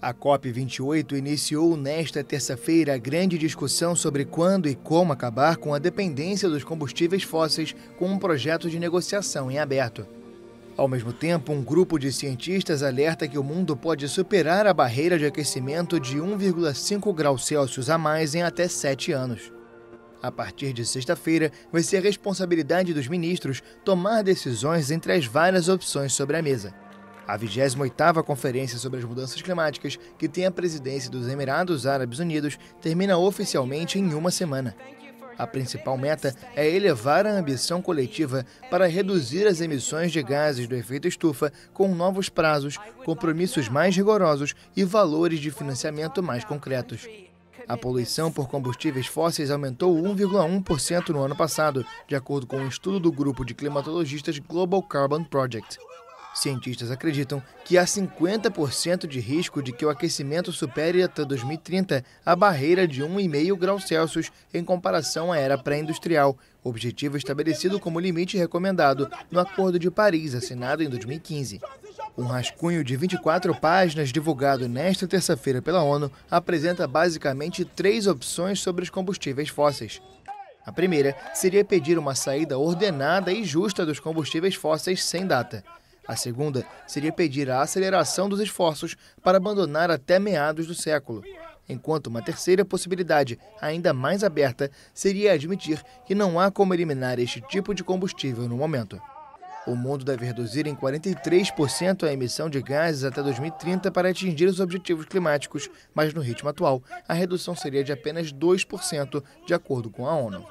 A COP28 iniciou nesta terça-feira a grande discussão sobre quando e como acabar com a dependência dos combustíveis fósseis, com um projeto de negociação em aberto. Ao mesmo tempo, um grupo de cientistas alerta que o mundo pode superar a barreira de aquecimento de 1,5 graus Celsius a mais em até sete anos. A partir de sexta-feira, vai ser responsabilidade dos ministros tomar decisões entre as várias opções sobre a mesa a 28ª Conferência sobre as Mudanças Climáticas, que tem a presidência dos Emirados Árabes Unidos, termina oficialmente em uma semana. A principal meta é elevar a ambição coletiva para reduzir as emissões de gases do efeito estufa com novos prazos, compromissos mais rigorosos e valores de financiamento mais concretos. A poluição por combustíveis fósseis aumentou 1,1% no ano passado, de acordo com um estudo do grupo de climatologistas Global Carbon Project. Cientistas acreditam que há 50% de risco de que o aquecimento supere até 2030 a barreira de 1,5 graus Celsius em comparação à era pré-industrial, objetivo estabelecido como limite recomendado no Acordo de Paris, assinado em 2015. Um rascunho de 24 páginas divulgado nesta terça-feira pela ONU apresenta basicamente três opções sobre os combustíveis fósseis. A primeira seria pedir uma saída ordenada e justa dos combustíveis fósseis sem data. A segunda seria pedir a aceleração dos esforços para abandonar até meados do século, enquanto uma terceira possibilidade, ainda mais aberta, seria admitir que não há como eliminar este tipo de combustível no momento. O mundo deve reduzir em 43% a emissão de gases até 2030 para atingir os objetivos climáticos, mas no ritmo atual, a redução seria de apenas 2%, de acordo com a ONU.